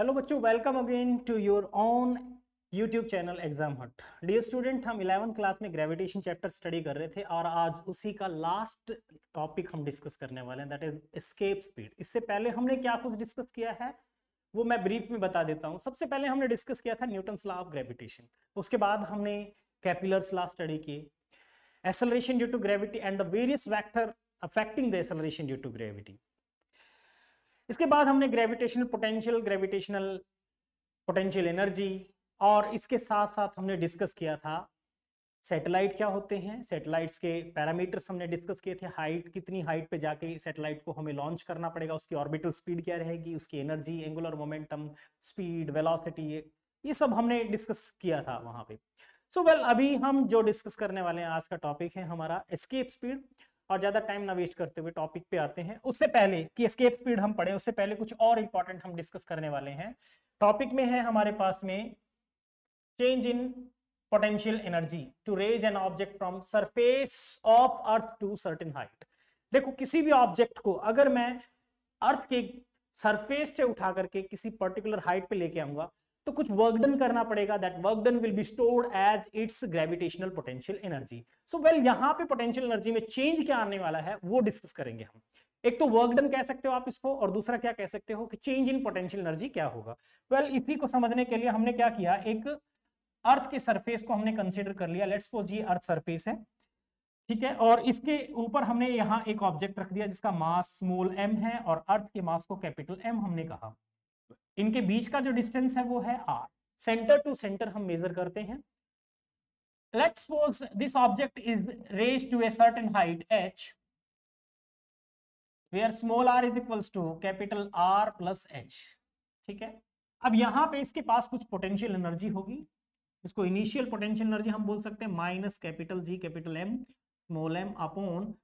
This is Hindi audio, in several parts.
हेलो बच्चों welcome again to your own YouTube channel exam hut dear student हम इलेवंथ क्लास में ग्रेविटेशन चैप्टर स्टडी कर रहे थे और आज उसी का लास्ट टॉपिक हम डिस्कस करने वाले हैं दैट इज स्केप स्पीड इससे पहले हमने क्या कुछ डिस्कस किया है वो मैं ब्रीफ में बता देता हूँ सबसे पहले हमने डिस्कस किया था न्यूटन लॉ ऑफ ग्रेविटेशन उसके बाद हमने कैपिलर स्ला स्टडी किए acceleration due to gravity and the various factor affecting the acceleration due to gravity इसके बाद हमने gravitational potential gravitational potential energy और इसके साथ साथ हमने डिस्कस किया था सैटेलाइट क्या होते हैं सैटेलाइट्स के पैरामीटर्स हमने डिस्कस किए थे हाइट कितनी हाइट पे जाके सैटेलाइट को हमें लॉन्च करना पड़ेगा उसकी ऑर्बिटल स्पीड क्या रहेगी उसकी energy angular momentum speed velocity ये सब हमने डिस्कस किया था वहां पे सो so, वेल well, अभी हम जो डिस्कस करने वाले हैं आज का टॉपिक है हमारा एस्केप स्पीड और ज़्यादा टाइम ना वेस्ट करते हुए टॉपिक पे आते हैं उससे पहले कि स्केप स्पीड हम पढ़े उससे पहले कुछ और इंपॉर्टेंट हम डिस्कस करने वाले हैं टॉपिक में है हमारे पास में change in potential energy to raise an object from surface of earth to certain height देखो किसी भी ऑब्जेक्ट को अगर मैं अर्थ के सरफेस से उठा करके किसी पर्टिकुलर हाइट पे लेके आऊंगा तो कुछ वर्क डन करना पड़ेगा that work done will be stored as its gravitational potential energy so well यहाँ पे पोटेंशियल एनर्जी में चेंज क्या आने वाला है वो डिस्कस करेंगे हम एक तो वर्क डन कह सकते हो आप इसको और दूसरा क्या कह सकते हो कि चेंज इन पोटेंशियल एनर्जी क्या होगा वेल well, इसी को समझने के लिए हमने क्या किया एक अर्थ के सरफेस को हमने कंसिडर कर लिया लेट्स सपोज ये अर्थ सरफेस है ठीक है और इसके ऊपर हमने यहाँ एक ऑब्जेक्ट रख दिया जिसका मास स्मॉल एम है और अर्थ के मास को कैपिटल एम हमने कहा इनके बीच का जो डिस्टेंस है वो है आर सेंटर टू सेंटर हम मेजर करते हैं let suppose this object is raise to a certain height H where small R is equals to capital R plus H ठीक है अब यहां पे इसके पास कुछ पोटेंशियल एनर्जी होगी इसको इनिशियल पोटेंशियल एनर्जी हम बोल सकते हैं minus capital G capital M small M upon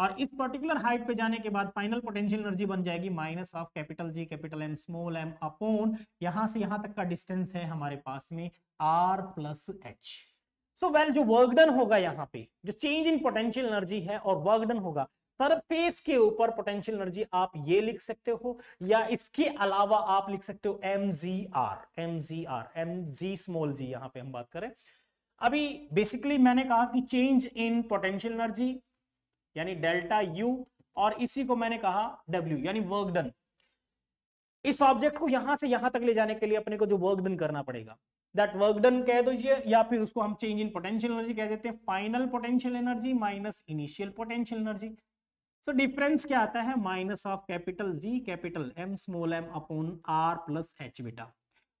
और इस पर्टिकुलर हाइट पे जाने के बाद फाइनल पोटेंशियल एनर्जी बन जाएगी minus of capital G capital M small M upon यहां से यहां तक का डिस्टेंस है हमारे पास में R plus H so well जो वर्क डन होगा यहाँ पे जो चेंज इन पोटेंशियल एनर्जी है और वर्क डन होगा सरफेस के ऊपर पोटेंशियल एनर्जी आप ये लिख सकते हो या इसके अलावा आप लिख सकते हो M G R M G R M G small G यहाँ पे हम बात करें अभी बेसिकली मैंने कहा कि चेंज इन पोटेंशियल एनर्जी यानी डेल्टा यू और इसी को मैंने कहा डब्ल्यू यानी वर्क डन इस ऑब्जेक्ट को यहां से यहां तक ले जाने के लिए अपने को जो वर्क डन करना पड़ेगा दैट वर्क डन कह दीजिए या फिर उसको हम चेंज इन पोटेंशियल एनर्जी कह देते हैं final potential energy minus initial potential energy so difference क्या आता है minus of capital G capital M small M upon R plus H बीटा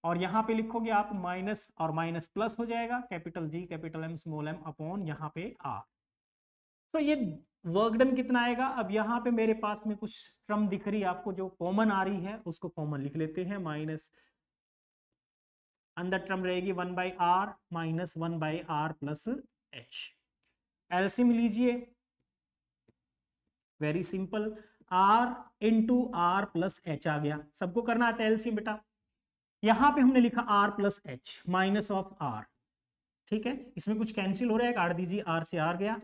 और यहां पे लिखोगे आप माइनस और माइनस प्लस हो जाएगा capital G capital M small M upon यहां पे आर तो ये वर्क डन कितना आएगा अब यहाँ पे मेरे पास में कुछ ट्रम दिख रही है आपको जो कॉमन आ रही है उसको कॉमन लिख लेते हैं माइनस अंदर ट्रम रहेगी one by R minus one by R plus H LCM लीजिए very simple R into R plus H आ गया सबको करना आता है एलसीम बेटा यहां पे हमने लिखा R plus H minus of R ठीक है इसमें कुछ कैंसिल हो रहा है काट दीजिए आर से आर गया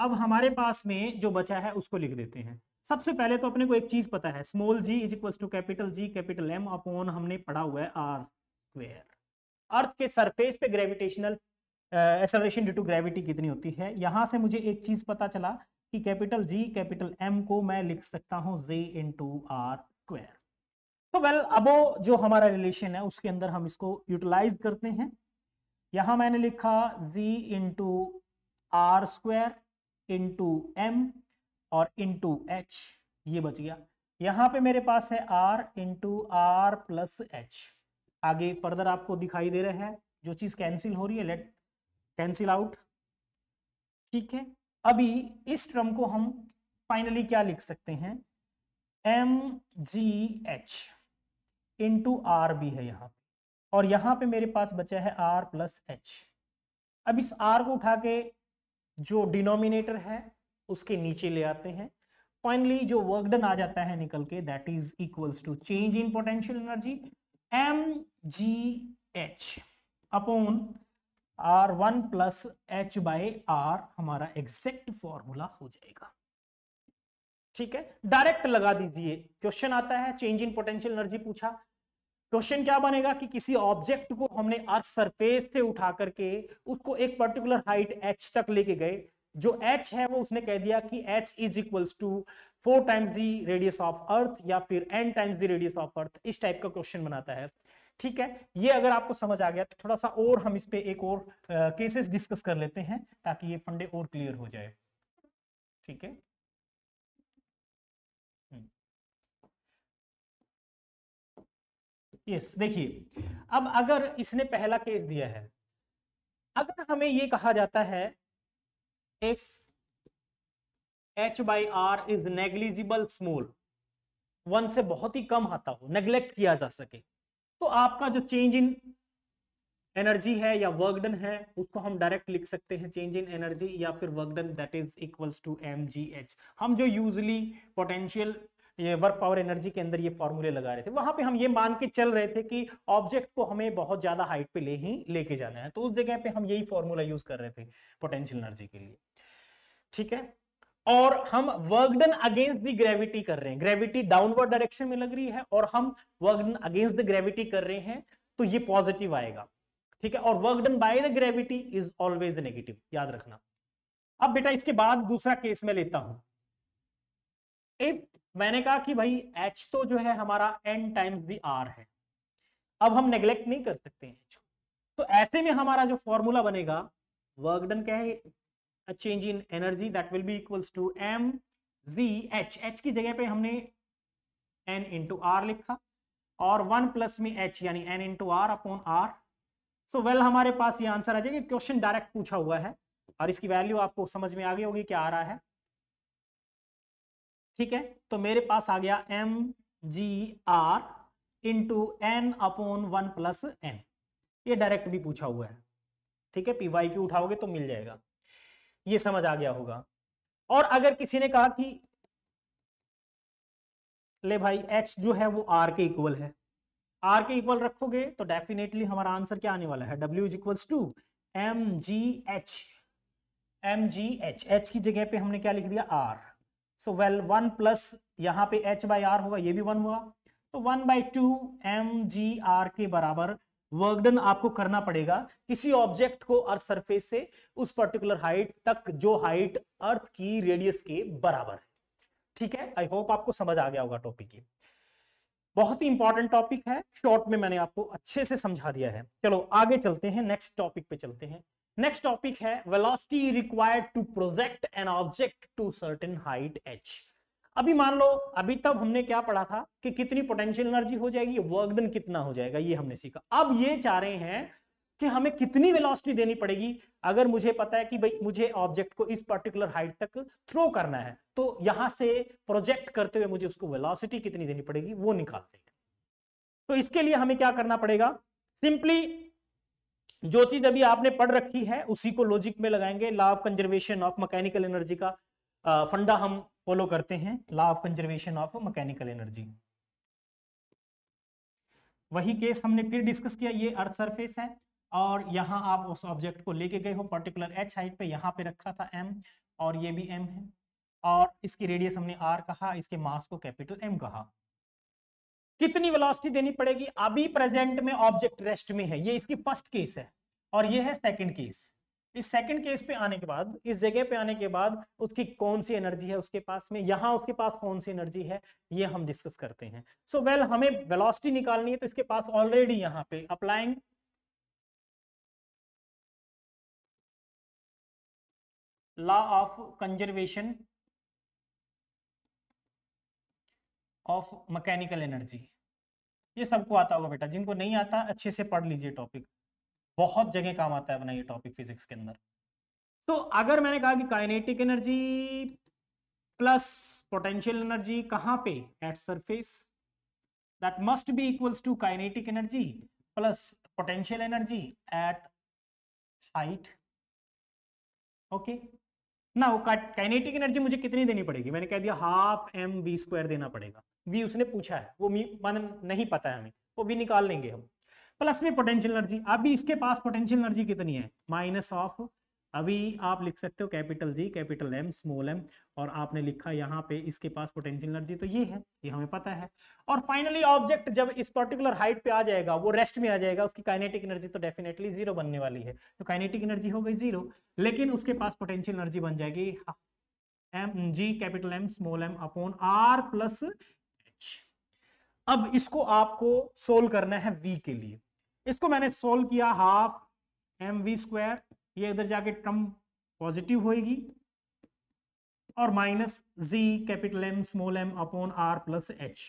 अब हमारे पास में जो बचा है उसको लिख देते हैं सबसे पहले तो अपने को एक चीज पता है small G is equal to capital G capital M upon हमने पढ़ा हुआ है आर स्क्वेयर अर्थ के सरफेस पे gravitational acceleration due to gravity कितनी होती है यहां से मुझे एक चीज पता चला कि कैपिटल जी कैपिटल एम को मैं लिख सकता हूं G into R square तो वेल अबो जो हमारा रिलेशन है उसके अंदर हम इसको यूटिलाइज करते हैं यहां मैंने लिखा G into R square into M और इंटू एच ये बच गया यहां पे मेरे पास है R into R plus H आगे फर्दर आपको दिखाई दे रहे हैं जो चीज कैंसिल हो रही है लेट कैंसिल आउट ठीक है अभी इस टर्म को हम फाइनली क्या लिख सकते हैं M G H into R भी है यहां पे और यहां पे मेरे पास बचा है आर प्लस एच अब इस आर को उठा के जो डिनोमिनेटर है उसके नीचे ले आते हैं फाइनली जो वर्क डन आ जाता है निकल के that is equals to change in potential energy M G H upon R one plus H by R हमारा एग्जैक्ट फॉर्मूला हो जाएगा ठीक है डायरेक्ट लगा दीजिए क्वेश्चन आता है चेंज इन पोटेंशियल एनर्जी पूछा क्वेश्चन क्या बनेगा कि किसी ऑब्जेक्ट को हमने अर्थ सरफेस से उठा करके उसको एक पर्टिकुलर हाइट एच तक लेके गए जो एच है वो उसने कह दिया कि H is equals to four times the radius of earth या फिर N times the radius of earth इस टाइप का क्वेश्चन बनाता है ठीक है ये अगर आपको समझ आ गया तो थोड़ा सा और हम इस पे एक और केसेस डिस्कस कर लेते हैं ताकि ये फंडे और क्लियर हो जाए ठीक है केस देखिए अब अगर इसने पहला केस दिया है अगर हमें ये कहा जाता है if H by R is negligible small one से बहुत ही कम आता हो नेग्लेक्ट किया जा सके तो आपका जो चेंज इन एनर्जी है या वर्कडन है उसको हम डायरेक्ट लिख सकते हैं चेंज इन एनर्जी या फिर work done that is equals to M G H हम जो यूजली पोटेंशियल ये वर्क पावर एनर्जी के अंदर ये फॉर्मूले लगा रहे थे वहां पे हम ये मान के चल रहे थे कि ऑब्जेक्ट को हमें बहुत ज्यादा हाइट पे ले ही लेके जाना है तो उस जगह पे हम यही फॉर्मूला यूज कर रहे थे पोटेंशियल एनर्जी के लिए ठीक है और हम वर्कडन अगेंस्ट दी ग्रेविटी कर रहे हैं ग्रेविटी डाउनवर्ड डायरेक्शन में लग रही है और हम वर्कडन अगेंस्ट द ग्रेविटी कर रहे हैं तो ये पॉजिटिव आएगा ठीक है और work done by the gravity is always negative याद रखना अब बेटा इसके बाद दूसरा केस में लेता हूं इफ मैंने कहा कि भाई एच तो जो है हमारा एन टाइम्स दी आर है अब हम नेग्लेक्ट नहीं कर सकते हैं तो ऐसे में हमारा जो फॉर्मूला बनेगा वर्क डन क्या है uh change in energy that will be equals to M G H H की जगह पे हमने एन इंटू आर लिखा और वन प्लस में एच यानी N into R upon R so well हमारे पास ये आंसर आ जाएगा क्वेश्चन डायरेक्ट पूछा हुआ है और इसकी वैल्यू आपको समझ में आ गई होगी क्या आ रहा है ठीक है तो मेरे पास आ गया M G R into N upon one plus N ये डायरेक्ट भी पूछा हुआ है ठीक है पीवाई क्यू उठाओगे तो मिल जाएगा ये समझ आ गया होगा और अगर किसी ने कहा कि ले भाई एच जो है वो आर के इक्वल है आर के इक्वल रखोगे तो डेफिनेटली हमारा आंसर क्या आने वाला है W is equal to M G H M G H H की जगह पे हमने क्या लिख दिया R so well one plus यहां पे एच बाई आर होगा ये भी वन हुआ तो one by two M G R के बराबर वर्कडन आपको करना पड़ेगा किसी ऑब्जेक्ट को अर्थ सरफेस से उस पर्टिकुलर हाइट तक जो हाइट अर्थ की रेडियस के बराबर है ठीक है आई होप आपको समझ आ गया होगा टॉपिक ये बहुत ही इंपॉर्टेंट टॉपिक है शॉर्ट में मैंने आपको अच्छे से समझा दिया है चलो आगे चलते हैं नेक्स्ट टॉपिक पे चलते हैं नेक्स्ट टॉपिक है velocity required to project an object to certain height H अभी मान लो अभी तब हमने क्या पढ़ा था कि कितनी पोटेंशियल एनर्जी हो जाएगी वर्क डन कितना हो जाएगा ये हमने सीखा अब ये चाह रहे हैं कि हमें कितनी वेलोसिटी देनी पड़ेगी अगर मुझे पता है कि भाई मुझे ऑब्जेक्ट को इस पर्टिकुलर हाइट तक थ्रो करना है तो यहां से प्रोजेक्ट करते हुए मुझे उसको वेलोसिटी कितनी देनी पड़ेगी वो निकालते हैं तो इसके लिए हमें क्या करना पड़ेगा सिंपली जो चीज अभी आपने पढ़ रखी है उसी को लॉजिक में लगाएंगे law of conservation of mechanical energy का फंडा हम फॉलो करते हैं law of conservation of mechanical energy वही केस हमने फिर डिस्कस किया ये अर्थ सरफेस है और यहाँ आप उस ऑब्जेक्ट को लेके गए हो पर्टिकुलर एच हाइट पे यहाँ पे रखा था एम और ये भी एम है और इसकी रेडियस हमने आर कहा इसके मास को कैपिटल एम कहा कितनी वेलोसिटी देनी पड़ेगी अभी प्रेजेंट में ऑब्जेक्ट रेस्ट में है ये इसकी फर्स्ट केस है और ये है सेकंड केस इस सेकंड केस पे आने के बाद इस जगह पे आने के बाद उसकी कौन सी एनर्जी है उसके पास में यहां उसके पास कौन सी एनर्जी है ये हम डिस्कस करते हैं सो so, वेल well, हमें वेलोसिटी निकालनी है तो इसके पास ऑलरेडी यहां पे applying law of conservation of mechanical energy ये सबको आता होगा बेटा जिनको नहीं आता अच्छे से पढ़ लीजिए टॉपिक बहुत जगह काम आता है अपना ये टॉपिक फिजिक्स के अंदर तो अगर मैंने कहा कि kinetic energy plus potential energy कहाँ पे at surface that must be equals to kinetic energy plus potential energy at height okay ना काइनेटिक एनर्जी मुझे कितनी देनी पड़ेगी मैंने कह दिया हाफ एम बी स्क्वायर देना पड़ेगा वी उसने पूछा है वो मान नहीं पता है हमें वो भी निकाल लेंगे हम प्लस में पोटेंशियल एनर्जी अभी इसके पास पोटेंशियल एनर्जी कितनी है माइनस ऑफ अभी आप लिख सकते हो capital G capital M small M और आपने लिखा यहाँ पे इसके पास पोटेंशियल एनर्जी तो ये है ये हमें पता है और फाइनली ऑब्जेक्ट जब इस पर्टिकुलर हाइट पे आ जाएगा वो रेस्ट में आ जाएगा उसकी काइनेटिक एनर्जी तो डेफिनेटली जीरो बनने वाली है तो काइनेटिक एनर्जी हो गई जीरो लेकिन उसके पास पोटेंशियल एनर्जी बन जाएगी M G capital M small M upon R plus अब इसको आपको सोल्व करना है वी के लिए इसको मैंने सोल्व किया हाफ एम वी स्क्वायर ये इधर जाके टर्म पॉजिटिव होएगी और minus G capital M small M upon R plus H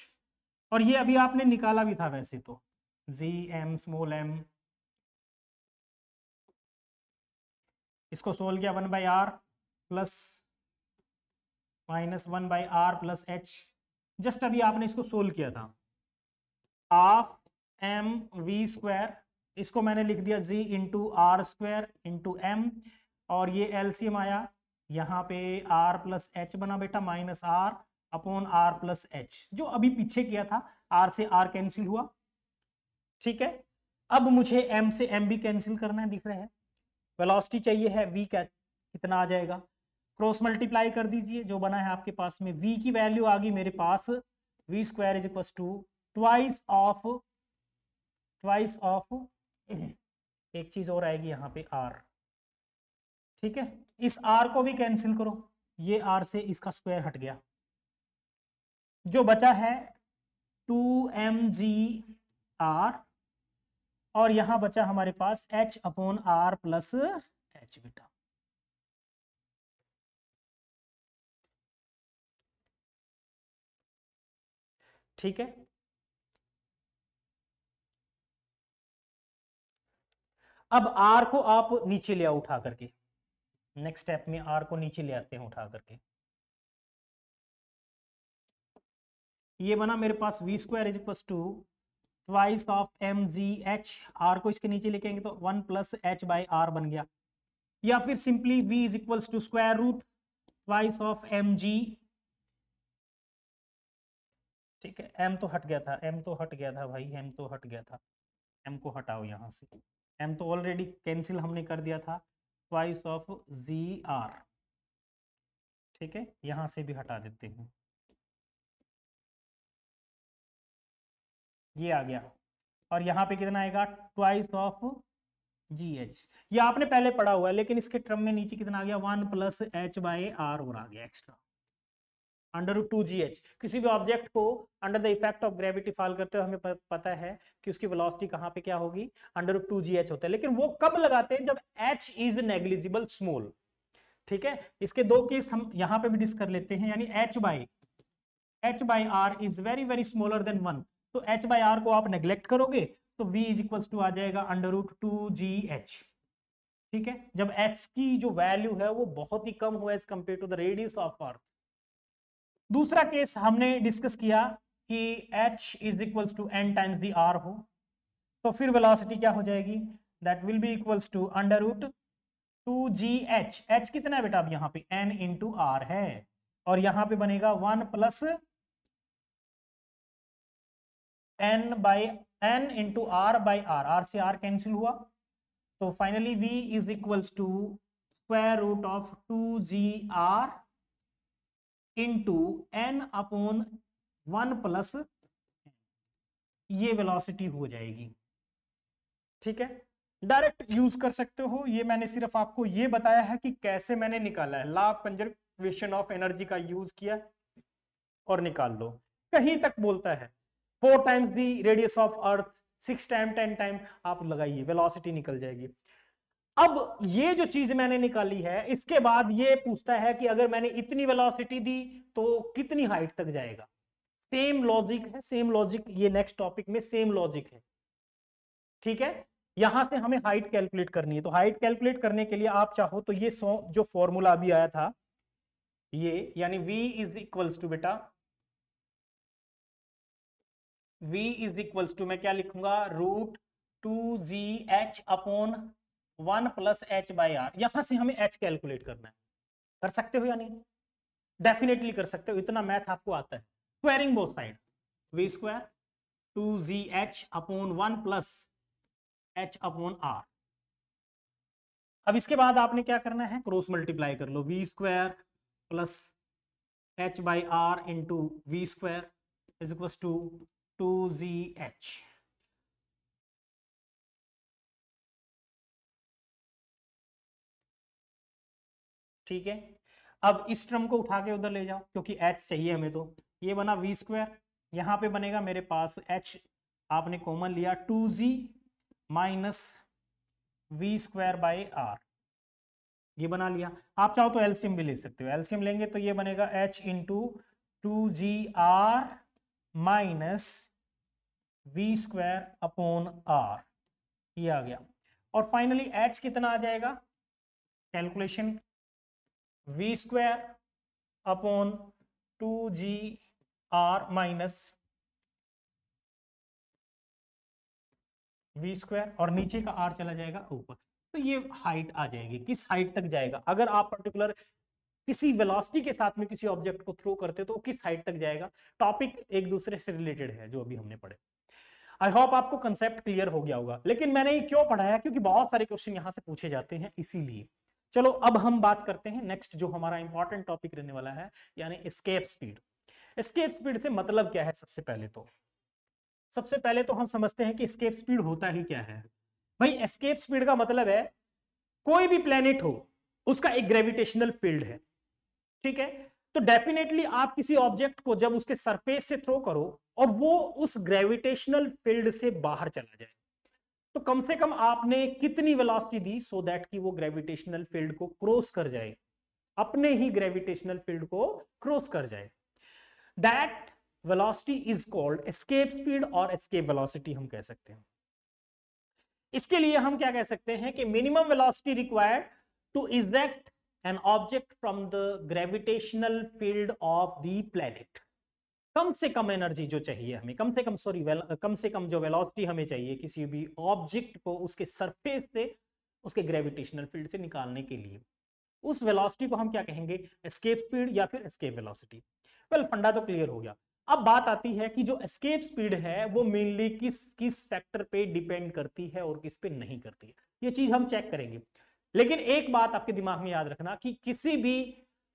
और ये अभी आपने निकाला भी था वैसे तो जी एम स्मॉल एम इसको सोल्व किया one by R plus minus one by R plus H just अभी आपने इसको सोल्व किया था हाफ एम वी स्क्वायर इसको मैंने लिख दिया G into R square into M और ये एलसीएम आया यहाँ पे आर प्लस एच बना बेटा minus R upon R plus H जो अभी पीछे किया था आर से आर कैंसिल हुआ ठीक है अब मुझे एम से एम भी कैंसिल करना है दिख रहे हैं वेलोसिटी चाहिए है वी क्या कितना आ जाएगा क्रॉस मल्टीप्लाई कर दीजिए जो बना है आपके पास में वी की वैल्यू आ गई मेरे पास V square is equal to twice of twice of एक चीज और आएगी यहाँ पे आर ठीक है इस आर को भी कैंसिल करो ये आर से इसका स्क्वायर हट गया जो बचा है टू एम जी आर और यहां बचा हमारे पास H upon R plus H बीटा ठीक है अब आर को आप नीचे ले आओ उठा करके नेक्स्ट स्टेप में आर को नीचे ले आते हैं उठा करके ये बना मेरे पास V square is plus to twice of M G H R को इसके नीचे लिखेंगे तो one plus H by R बन गया या फिर simply V is equals to square root twice of M G ठीक है एम तो हट गया था एम तो हट गया था भाई एम तो हट गया था एम को हटाओ यहाँ से एम तो ऑलरेडी कैंसिल हमने कर दिया था ट्वाइस ऑफ जी आर ठीक है यहाँ से भी हटा देते हैं ये आ गया और यहाँ पे कितना आएगा ट्वाइस ऑफ जी एच ये आपने पहले पढ़ा हुआ है लेकिन इसके ट्रम में नीचे कितना आ गया one plus H by R और आ गया extra under root two G H किसी भी ऑब्जेक्ट को under the effect of gravity fall करते हुए हमें पता है कि उसकी वेलोसिटी कहाँ पे क्या होगी under root two G H होता है लेकिन वो कब लगाते हैं जब एच इज नेग्लिजिबल स्मॉल ठीक है इसके दो केस हम यहाँ पे भी डिस्क कर लेते हैं यानी H by H by R is very very smaller than one तो एच बाई आर को आप नेग्लेक्ट करोगे तो वी इज इक्वल्स टू आ जाएगा under root two G H ठीक है जब एच की जो वैल्यू है वो बहुत ही कम हुआ as compare to the radius of earth दूसरा केस हमने डिस्कस किया कि h is equals to N times the R हो तो फिर वेलोसिटी क्या हो जाएगी that will be equals to under root two G H H कितना है बेटा अब यहाँ पे एन इंटू आर है और यहाँ पे बनेगा one plus N by N into R by R R से आर कैंसिल हुआ तो finally v is equals to square root of two G R into N upon one plus ये वेलोसिटी हो जाएगी ठीक है डायरेक्ट यूज कर सकते हो ये मैंने सिर्फ आपको ये बताया है कि कैसे मैंने निकाला है लॉ कंजर्वेशन ऑफ एनर्जी का यूज किया और निकाल लो कहीं तक बोलता है four times the radius of earth six time ten time आप लगाइए वेलोसिटी निकल जाएगी अब ये जो चीज मैंने निकाली है इसके बाद ये पूछता है कि अगर मैंने इतनी वेलोसिटी दी तो कितनी हाइट तक जाएगा सेम लॉजिक है सेम लॉजिक ये नेक्स्ट टॉपिक में सेम लॉजिक है ठीक है यहां से हमें हाइट कैलकुलेट करनी है तो हाइट कैलकुलेट करने के लिए आप चाहो तो ये सो जो फॉर्मूला अभी आया था ये यानी v इज इक्वल्स टू बेटा v इज इक्वल्स टू मैं क्या लिखूंगा root two G H upon one plus H by R यहां से हमें एच कैलकुलेट करना है कर सकते हो या नहीं डेफिनेटली कर सकते हो इतना मैथ आपको आता है squaring both side V square two G H upon one plus H upon R अब इसके बाद आपने क्या करना है क्रॉस मल्टीप्लाई कर लो V square plus H by R into V square is equal to two G H ठीक है अब इस टर्म को उठा के उधर ले जाओ क्योंकि एच चाहिए हमें तो ये बना वी स्क्वायर यहाँ पे बनेगा मेरे पास एच आपने कॉमन लिया two G minus V square by R ये बना लिया आप चाहो तो एल्सियम भी ले सकते हो एल्सियम लेंगे तो ये बनेगा H into two G R minus V square upon R ये आ गया और फाइनली एच कितना आ जाएगा calculation V square upon two G R minus V square और नीचे का आर चला जाएगा ऊपर तो ये हाइट आ जाएगी किस हाइट तक जाएगा अगर आप पर्टिकुलर किसी वेलोसिटी के साथ में किसी ऑब्जेक्ट को थ्रो करते तो किस हाइट तक जाएगा टॉपिक एक दूसरे से रिलेटेड है जो अभी हमने पढ़े आई होप आपको कंसेप्ट क्लियर हो गया होगा लेकिन मैंने ये क्यों पढ़ाया क्योंकि बहुत सारे क्वेश्चन यहां से पूछे जाते हैं इसीलिए चलो अब हम बात करते हैं नेक्स्ट जो हमारा इंपॉर्टेंट टॉपिक रहने वाला है यानी स्केप स्पीड स्केप स्पीड से मतलब क्या है सबसे पहले तो सबसे पहले तो हम समझते हैं कि स्केप स्पीड होता ही क्या है भाई स्केप स्पीड का मतलब है कोई भी प्लेनेट हो उसका एक ग्रेविटेशनल फील्ड है ठीक है तो डेफिनेटली आप किसी ऑब्जेक्ट को जब उसके सरफेस से थ्रो करो और वो उस ग्रेविटेशनल फील्ड से बाहर चला जाए तो कम से कम आपने कितनी वेलोसिटी दी सो दैट कि वो ग्रेविटेशनल फील्ड को क्रॉस कर जाए अपने ही ग्रेविटेशनल फील्ड को क्रॉस कर जाए that velocity is called escape speed और एस्केप वेलोसिटी हम कह सकते हैं इसके लिए हम क्या कह सकते हैं कि minimum velocity required to eject an object from the gravitational field of the planet कम से कम एनर्जी जो चाहिए हमें कम से कम सॉरी कम से कम जो वेलोसिटी हमें चाहिए किसी भी ऑब्जेक्ट को उसके सरफेस से उसके ग्रेविटेशनल फील्ड से निकालने के लिए उस वेलोसिटी को हम क्या कहेंगे एस्केप स्पीड या फिर एस्केप वेलोसिटी वेल फंडा तो क्लियर हो गया अब बात आती है कि जो एस्केप स्पीड है वो मेनली किस किस फैक्टर पे डिपेंड करती है और किस पे नहीं करती है ये चीज हम चेक करेंगे लेकिन एक बात आपके दिमाग में याद रखना कि किसी भी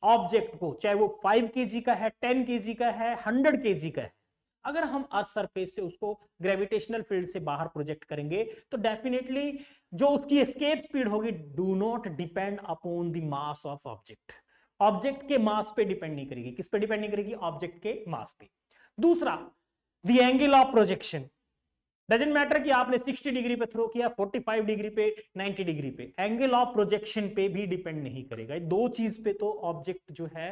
ऑब्जेक्ट को चाहे वो फाइव के का है टेन के का है हंड्रेड के का है अगर हम अर्थ सरफेस से उसको ग्रेविटेशनल फील्ड से बाहर प्रोजेक्ट करेंगे तो डेफिनेटली जो उसकी स्केप स्पीड होगी do not depend upon the mass of object object के मास पे डिपेंड नहीं करेगी किस पे डिपेंड नहीं करेगी ऑब्जेक्ट के मास पे दूसरा the angle of projection doesn't matter कि आपने 60 डिग्री पे थ्रो किया 45 डिग्री पे 90 डिग्री पे एंगल ऑफ प्रोजेक्शन पे भी डिपेंड नहीं करेगा दो चीज पे तो ऑब्जेक्ट जो है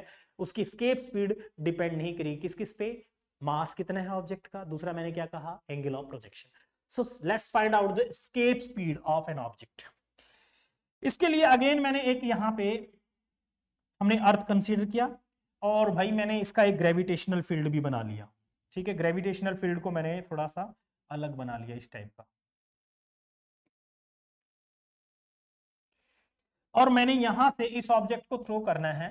उसकी स्केप स्पीड डिपेंड नहीं करेगी किस किस पे मास कितना है ऑब्जेक्ट का दूसरा मैंने क्या कहा angle of projection so let's find out the escape speed of an object इसके लिए अगेन मैंने एक यहाँ पे हमने अर्थ कंसिडर किया और भाई मैंने इसका एक ग्रेविटेशनल फील्ड भी बना लिया ठीक है ग्रेविटेशनल फील्ड को मैंने थोड़ा सा अलग बना लिया इस टाइप का और मैंने यहां से इस ऑब्जेक्ट को थ्रो करना है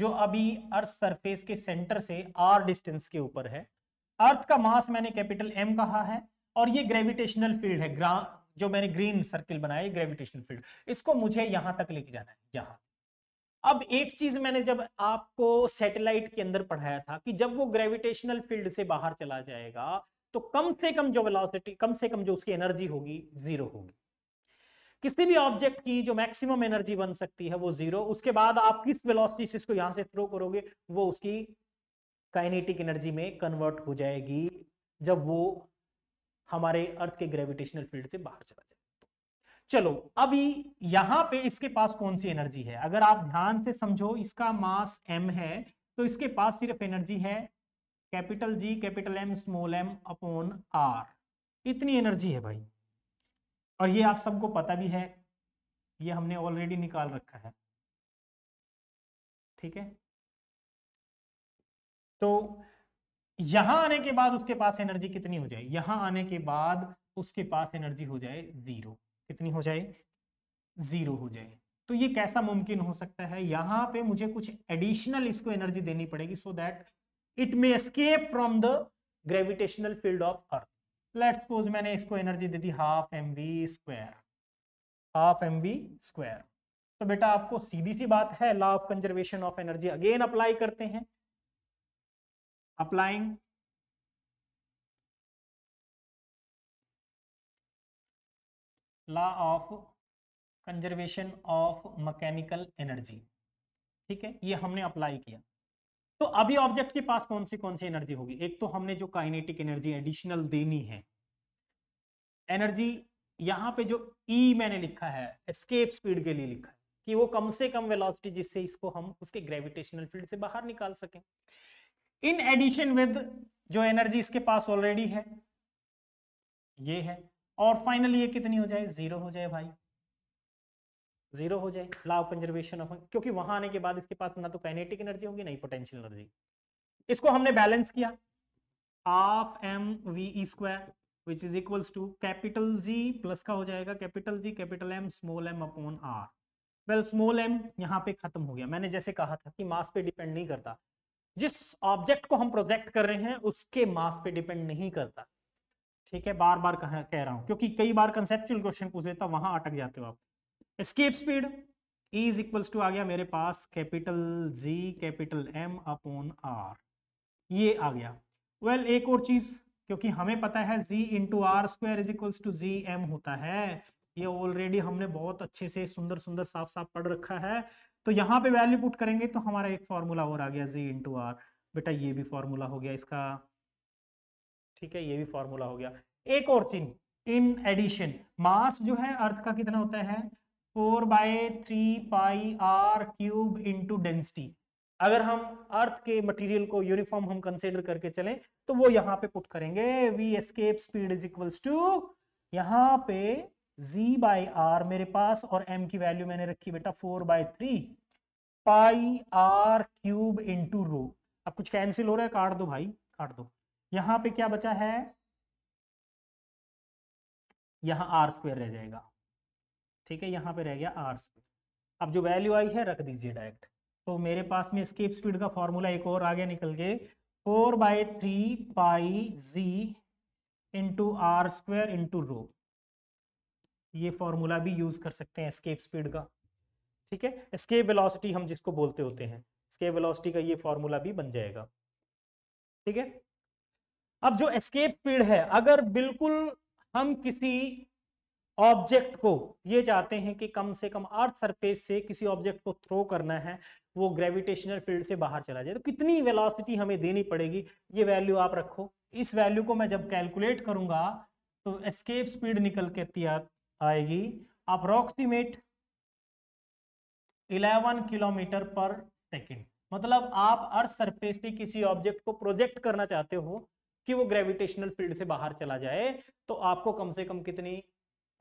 जो अभी अर्थ सरफेस के सेंटर से आर डिस्टेंस के ऊपर है अर्थ का मास मैंने कैपिटल एम कहा है और ये ग्रेविटेशनल फील्ड है ग्रा जो मैंने ग्रीन सर्किल बनाया ग्रेविटेशनल फील्ड इसको मुझे यहां तक लेके जाना है यहां अब एक चीज मैंने जब आपको सैटेलाइट के अंदर पढ़ाया था कि जब वो ग्रेविटेशनल फील्ड से बाहर चला जाएगा तो कम से कम जो वेलोसिटी कम से कम जो उसकी एनर्जी होगी जीरो होगी किसी भी ऑब्जेक्ट की जो मैक्सिमम एनर्जी बन सकती है वो जीरो उसके बाद आप किस वेलोसिटी से इसको यहां से थ्रो करोगे वो उसकी काइनेटिक एनर्जी में कन्वर्ट हो जाएगी जब वो हमारे अर्थ के ग्रेविटेशनल फील्ड से बाहर चला जाए चलो अभी यहां पे इसके पास कौन सी एनर्जी है अगर आप ध्यान से समझो इसका मास एम है तो इसके पास सिर्फ एनर्जी है capital G capital M small M upon R इतनी एनर्जी है भाई और ये आप सबको पता भी है ये हमने ऑलरेडी निकाल रखा है ठीक है तो यहां आने के बाद उसके पास एनर्जी कितनी हो जाए यहां आने के बाद उसके पास एनर्जी हो जाए जीरो कितनी हो जाए जीरो हो जाए तो ये कैसा मुमकिन हो सकता है यहां पे मुझे कुछ एडिशनल इसको एनर्जी देनी पड़ेगी so so that it may escape from the gravitational field of earth let suppose मैंने इसको एनर्जी दे दी half M V square half M V square तो बेटा आपको सीधी सी बात है law of conservation of energy again apply करते हैं applying law of conservation of mechanical energy ठीक है ये हमने अप्लाई किया तो अभी ऑब्जेक्ट के पास कौन सी कौन सी एनर्जी होगी एक तो हमने जो काइनेटिक एनर्जी एडिशनल देनी है एनर्जी यहां पे जो ई e मैंने लिखा है एस्केप स्पीड के लिए लिखा है कि वो कम से कम वेलोसिटी जिससे इसको हम उसके ग्रेविटेशनल फील्ड से बाहर निकाल सकें इन एडिशन विद जो एनर्जी इसके पास ऑलरेडी है ये है और फाइनली ये कितनी हो जाए जीरो हो जाए भाई जीरो हो जाए लॉ ऑफ कंजर्वेशन ऑफ क्योंकि वहां आने के बाद इसके पास ना तो काइनेटिक एनर्जी होगी ना ही पोटेंशियल एनर्जी इसको हमने बैलेंस किया half M V square which is equals to capital G plus का हो जाएगा capital G capital M small M upon R well small M यहाँ पे खत्म हो गया मैंने जैसे कहा था कि मास पे डिपेंड नहीं करता जिस ऑब्जेक्ट को हम प्रोजेक्ट कर रहे हैं उसके मास पे डिपेंड नहीं करता ठीक है बार बार कह, कह रहा हूँ क्योंकि कई बार कंसेप्चुअल क्वेश्चन पूछ लेता वहां अटक जाते हो आप escape speed E is equals to आ गया मेरे पास capital G capital M upon R ये आ गया वेल well, एक और चीज क्योंकि हमें पता है G into R square is equals to G M होता है ये ऑलरेडी हमने बहुत अच्छे से सुंदर सुंदर साफ साफ पढ़ रखा है तो यहाँ पे वैल्यू पुट करेंगे तो हमारा एक फॉर्मूला और आ गया जी इंटू आर बेटा ये भी फॉर्मूला हो गया इसका ठीक है ये भी फॉर्मूला हो गया एक और चीज इन एडिशन मास जो है अर्थ का कितना होता है four by three pi R cube into density अगर हम अर्थ के मटेरियल को यूनिफॉर्म हम कंसीडर करके चलें तो वो यहाँ पे पुट करेंगे V escape speed is equals to यहाँ पे z बाय आर मेरे पास और m की वैल्यू मैंने रखी बेटा four by three pi R cube into rho अब कुछ कैंसिल हो रहा है काट दो भाई काट दो यहाँ पे क्या बचा है यहाँ आर स्क्वेयर रह जाएगा ठीक है यहाँ पे रह गया आर्स अब जो वैल्यू आई है रख दीजिए डायरेक्ट तो मेरे पास में स्केप स्पीड का फॉर्मूला एक और आगे निकल के four by three pi G into R square into rho ये फॉर्मूला भी यूज कर सकते हैं स्केप स्पीड का ठीक है स्केप वेलोसिटी हम जिसको बोलते होते हैं स्केप वेलोसिटी का ये फॉर्मूला भी बन जाएगा ठीक है अब जो स्केप स्पीड है अगर बिल्कुल हम किसी ऑब्जेक्ट को ये चाहते हैं कि कम से कम अर्थ सरफेस से किसी ऑब्जेक्ट को थ्रो करना है वो ग्रेविटेशनल फील्ड से बाहर चला जाए तो कितनी वेलोसिटी हमें देनी पड़ेगी ये वैल्यू आप रखो इस वैल्यू को मैं जब कैलकुलेट करूंगा तो एस्केप स्पीड निकल के आएगी अप्रोक्सीमेट 11 किलोमीटर पर सेकेंड मतलब आप अर्थ सरफेस से किसी ऑब्जेक्ट को प्रोजेक्ट करना चाहते हो कि वो ग्रेविटेशनल फील्ड से बाहर चला जाए तो आपको कम से कम कितनी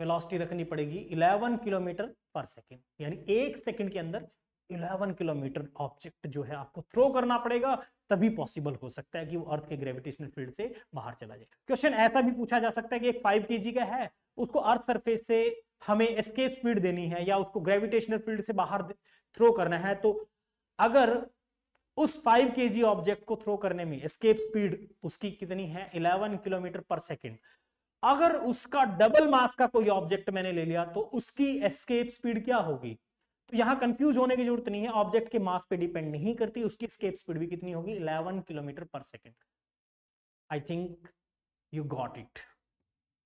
वेलोसिटी रखनी पड़ेगी 11 किलोमीटर पर सेकेंड यानी एक सेकेंड के अंदर 11 किलोमीटर ऑब्जेक्ट जो है आपको थ्रो करना पड़ेगा तभी पॉसिबल हो सकता है कि वो अर्थ के ग्रेविटेशनल फील्ड से बाहर चला जाए क्वेश्चन ऐसा भी पूछा जा सकता है कि एक 5 केजी का है उसको अर्थ सरफेस से हमें एस्केप स्पीड देनी है या उसको ग्रेविटेशनल फील्ड से बाहर थ्रो करना है तो अगर उस 5 केजी ऑब्जेक्ट को थ्रो करने में एस्केप स्पीड उसकी कितनी है 11 किलोमीटर पर सेकेंड अगर उसका डबल मास का कोई ऑब्जेक्ट मैंने ले लिया तो उसकी एस्केप स्पीड क्या होगी तो यहां कंफ्यूज होने की जरूरत नहीं है ऑब्जेक्ट के मास पे डिपेंड नहीं करती उसकी एस्केप स्पीड भी कितनी होगी 11 kilometre per second I think you got it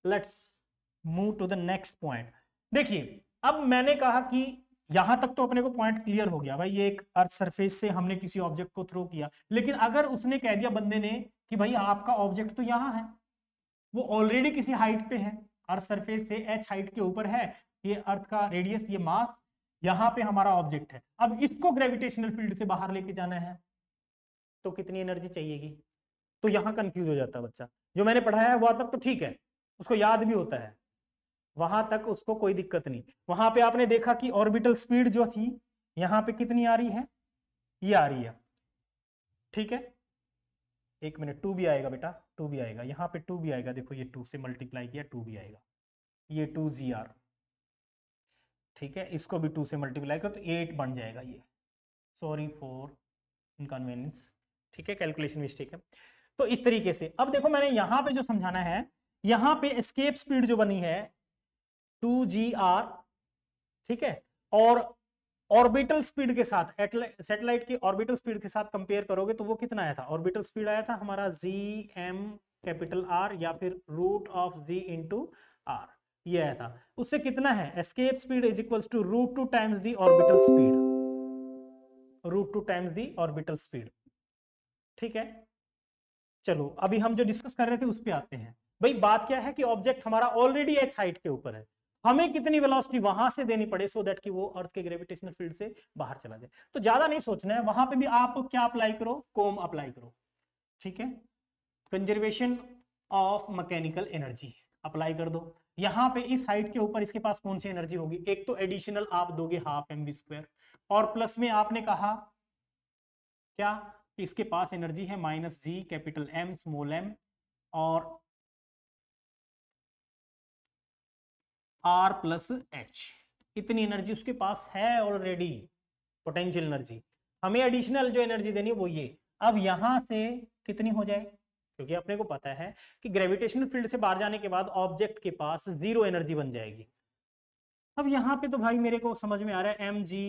let's move to the next point देखिए अब मैंने कहा कि यहां तक तो अपने को पॉइंट क्लियर हो गया भाई ये एक अर्थ सरफेस से हमने किसी ऑब्जेक्ट को थ्रो किया लेकिन अगर उसने कह दिया बंदे ने कि भाई आपका ऑब्जेक्ट तो यहां है वो ऑलरेडी किसी हाइट पे है अर्थ सरफेस से एच हाइट के ऊपर है ये अर्थ का रेडियस ये मास यहाँ पे हमारा ऑब्जेक्ट है अब इसको ग्रेविटेशनल फील्ड से बाहर लेके जाना है तो कितनी एनर्जी चाहिएगी तो यहाँ कंफ्यूज हो जाता है बच्चा जो मैंने पढ़ाया है वहां तक तो ठीक है उसको याद भी होता है वहां तक उसको कोई दिक्कत नहीं वहां पे आपने देखा कि ऑर्बिटल स्पीड जो थी यहाँ पे कितनी आ रही है ये आ रही है ठीक है एक मिनट टू भी आएगा बेटा टू भी आएगा यहाँ पे टू भी आएगा देखो ये टू से मल्टीप्लाई किया टू भी आएगा ये टू जी आर ठीक है इसको भी टू से मल्टीप्लाई करो तो एट बन जाएगा ये सॉरी फॉर इनकन्वीनियंस ठीक है कैलकुलेशन मिस्टेक है तो इस तरीके से अब देखो मैंने यहाँ पे जो समझाना है यहाँ पे स्केप स्पीड जो बनी है टू जी आर ठीक है और ऑर्बिटल स्पीड के साथ सैटेलाइट की ऑर्बिटल स्पीड के साथ कंपेयर करोगे तो वो कितना आया था ऑर्बिटल स्पीड आया था हमारा जी एम कैपिटल आर या फिर root of G into R ये आया था उससे कितना है escape speed is equal to root two times the orbital speed root two times the orbital speed ठीक है चलो अभी हम जो डिस्कस कर रहे थे उस पर आते हैं भाई बात क्या है कि ऑब्जेक्ट हमारा ऑलरेडी एच हाइट के ऊपर है हमें कितनी वेलोसिटी वहां से देनी पड़े सो so दैट कि वो अर्थ के ग्रेविटेशनल फील्ड से बाहर चला जाए तो ज्यादा नहीं सोचना है वहां पे भी आप क्या अप्लाई करो कोम अप्लाई करो ठीक है conservation of mechanical energy apply कर दो यहां पे इस हाइट के ऊपर इसके पास कौन सी एनर्जी होगी एक तो एडिशनल आप दोगे हाफ एम वी स्क्वायर और प्लस में आपने कहा क्या इसके पास एनर्जी है minus G capital M small M और आर प्लस एच इतनी एनर्जी उसके पास है ऑलरेडी पोटेंशियल एनर्जी हमें एडिशनल जो एनर्जी देनी है वो ये अब यहां से कितनी हो जाए क्योंकि अपने को पता है कि ग्रेविटेशन फील्ड से बाहर जाने के बाद ऑब्जेक्ट के पास जीरो एनर्जी बन जाएगी अब यहाँ पे तो भाई मेरे को समझ में आ रहा है M G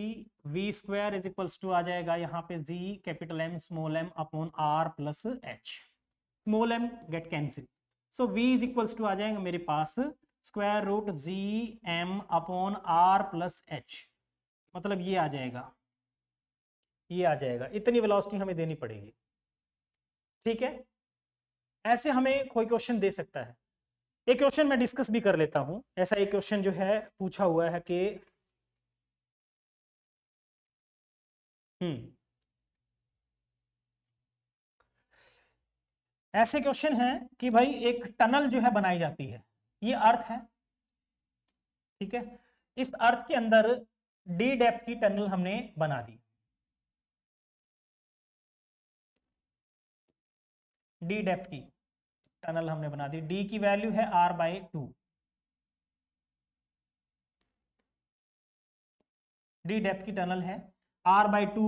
V square is equals to आ जाएगा यहाँ पे G capital M small M upon R plus H small M get cancel so V is equals to आ जाएगा मेरे पास square root G M upon R plus H मतलब ये आ जाएगा ये आ जाएगा इतनी वेलोसिटी हमें देनी पड़ेगी ठीक है ऐसे हमें कोई क्वेश्चन दे सकता है एक क्वेश्चन मैं डिस्कस भी कर लेता हूं ऐसा एक क्वेश्चन जो है पूछा हुआ है कि हम्म ऐसे क्वेश्चन है कि भाई एक टनल जो है बनाई जाती है ये अर्थ है ठीक है इस अर्थ के अंदर डी डेप्थ की टनल हमने बना दी डी डेप्थ की टनल हमने बना दी डी की वैल्यू है R by two D depth की टनल है आर बाई टू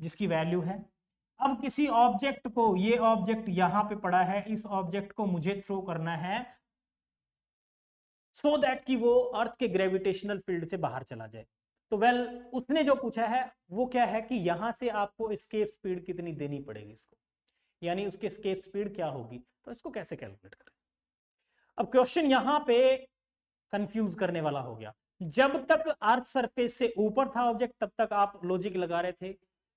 जिसकी वैल्यू है अब किसी ऑब्जेक्ट को ये ऑब्जेक्ट यहां पे पड़ा है इस ऑब्जेक्ट को मुझे थ्रो करना है सो दैट कि वो अर्थ के ग्रेविटेशनल फील्ड से बाहर चला जाए तो वेल well, उसने जो पूछा है वो क्या है कि यहां से आपको स्केप स्पीड कितनी देनी पड़ेगी इसको यानी उसके स्केप स्पीड क्या होगी तो इसको कैसे कैलकुलेट करें अब क्वेश्चन यहां पे कंफ्यूज करने वाला हो गया जब तक अर्थ सरफेस से ऊपर था ऑब्जेक्ट तब तक आप लॉजिक लगा रहे थे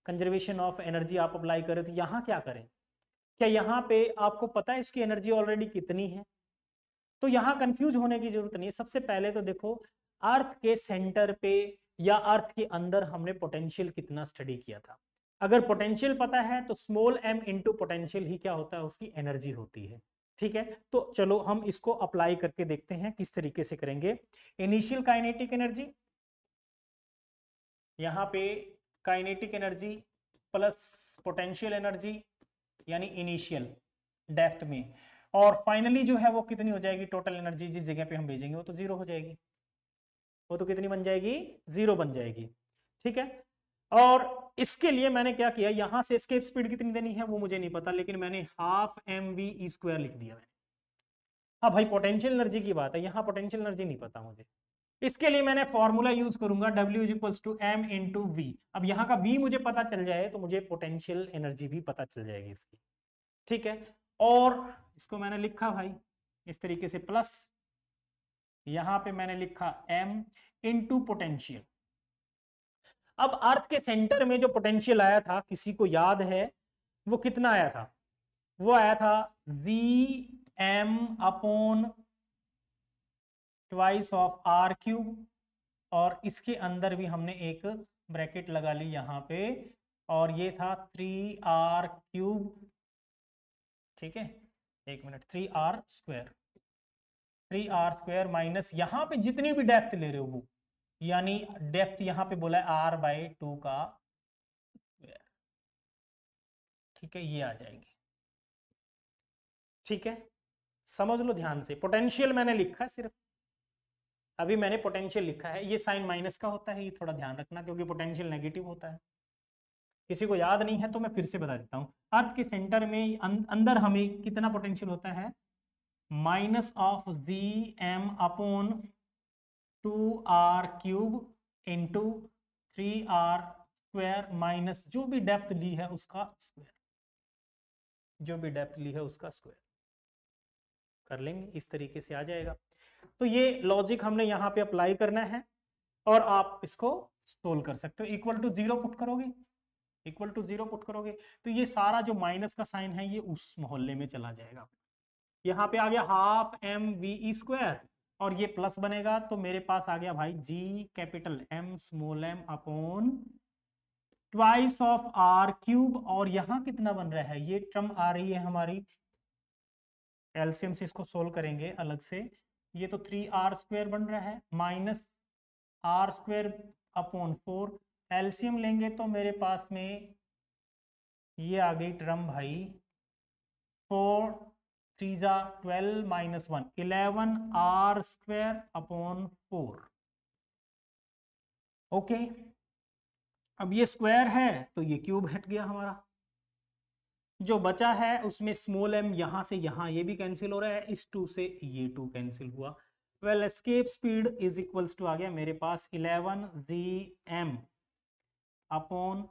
कंजर्वेशन ऑफ एनर्जी आप अप्लाई कर रहे थे यहां क्या करें क्या यहाँ पे आपको पता है इसकी एनर्जी ऑलरेडी कितनी है तो यहाँ कंफ्यूज होने की जरूरत नहीं है सबसे पहले तो देखो अर्थ के सेंटर पे या अर्थ के अंदर हमने पोटेंशियल कितना स्टडी किया था अगर पोटेंशियल पता है तो स्मॉल एम इंटू पोटेंशियल ही क्या होता है उसकी एनर्जी होती है ठीक है तो चलो हम इसको अप्लाई करके देखते हैं किस तरीके से करेंगे इनिशियल काइनेटिक एनर्जी यहां पे kinetic energy plus potential energy यानी इनिशियल डेप्थ में और फाइनली जो है वो कितनी हो जाएगी टोटल एनर्जी जिस जगह पे हम भेजेंगे वो तो जीरो हो जाएगी वो तो कितनी बन जाएगी जीरो बन जाएगी ठीक है और इसके लिए मैंने क्या किया यहां से स्केप स्पीड कितनी देनी है वो मुझे नहीं पता लेकिन मैंने हाफ एम वी स्क्वायर लिख दिया मैंने हाँ भाई पोटेंशियल एनर्जी की बात है यहाँ पोटेंशियल एनर्जी नहीं पता मुझे इसके लिए मैंने फॉर्मूला यूज करूंगा W is equals to M into V अब यहाँ का वी मुझे पता चल जाए तो मुझे पोटेंशियल एनर्जी भी पता चल जाएगी इसकी ठीक है और इसको मैंने लिखा भाई इस तरीके से प्लस यहां पे मैंने लिखा एम टू पोटेंशियल अब अर्थ के सेंटर में जो पोटेंशियल आया था किसी को याद है वो कितना आया था वो आया था V M upon twice of R cube और इसके अंदर भी हमने एक ब्रैकेट लगा ली यहां पे और ये था थ्री आर क्यूब ठीक है एक minute three R square three R square minus यहां पे जितनी भी डेप्थ ले रहे हो वो यानी डेप्थ यहां पे बोला है आर बाई टू का स्क्वायर ठीक है ये आ जाएगी ठीक है समझ लो ध्यान से पोटेंशियल मैंने लिखा सिर्फ अभी मैंने पोटेंशियल लिखा है ये साइन माइनस का होता है ये थोड़ा ध्यान रखना क्योंकि पोटेंशियल नेगेटिव होता है किसी को याद नहीं है तो मैं फिर से बता देता हूँ अर्थ के सेंटर में अं-, अंदर हमें कितना पोटेंशियल होता है minus of G M upon two R cube into three R square minus जो भी डेप्थ ली है उसका स्क्वायर जो भी डेप्थ ली है उसका स्क्वायर कर लेंगे इस तरीके से आ जाएगा तो ये लॉजिक हमने यहाँ पे अप्लाई करना है और आप इसको सोल्व कर सकते हो इक्वल टू जीरो पुट करोगे इक्वल टू जीरो पुट करोगे तो ये सारा जो माइनस का साइन है ये उस मोहल्ले में चला जाएगा यहाँ पे आ गया हाफ एम वी स्क्वायर और ये प्लस बनेगा तो मेरे पास आ गया भाई G capital M small M upon twice of R cube और यहाँ कितना बन रहा है ये टर्म आ रही है हमारी एलसीएम से इसको सोल्व करेंगे अलग से ये तो थ्री आर स्क्वायर बन रहा है minus R square upon four एल्शियम लेंगे तो मेरे पास में ये आ गई ट्रम भाई four three twelve minus one eleven R square upon four okay अब ये स्क्वायर है तो ये क्यूब हट गया हमारा जो बचा है उसमें स्मॉल एम यहां से यहां ये भी कैंसिल हो रहा है इस टू से ये टू कैंसिल हुआ well escape speed is equals to आ गया मेरे पास eleven G M upon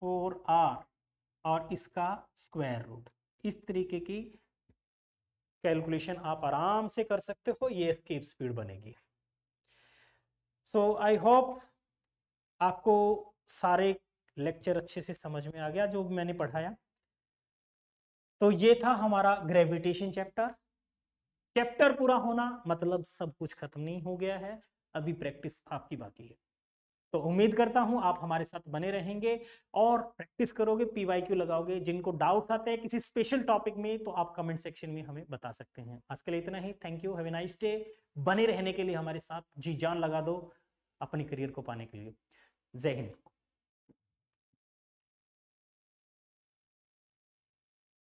four R और इसका स्क्वायर रूट इस तरीके की कैलकुलेशन आप आराम से कर सकते हो ये एस्केप स्पीड बनेगी सो आई होप आपको सारे लेक्चर अच्छे से समझ में आ गया जो मैंने पढ़ाया तो ये था हमारा ग्रेविटेशन चैप्टर चैप्टर पूरा होना मतलब सब कुछ खत्म नहीं हो गया है अभी प्रैक्टिस आपकी बाकी है तो उम्मीद करता हूं आप हमारे साथ बने रहेंगे और प्रैक्टिस करोगे पीवाईक्यू लगाओगे जिनको डाउट आते हैं किसी स्पेशल टॉपिक में तो आप कमेंट सेक्शन में हमें बता सकते हैं आज के लिए इतना ही thank you have a nice day बने रहने के लिए हमारे साथ जी जान लगा दो अपने करियर को पाने के लिए जय हिंद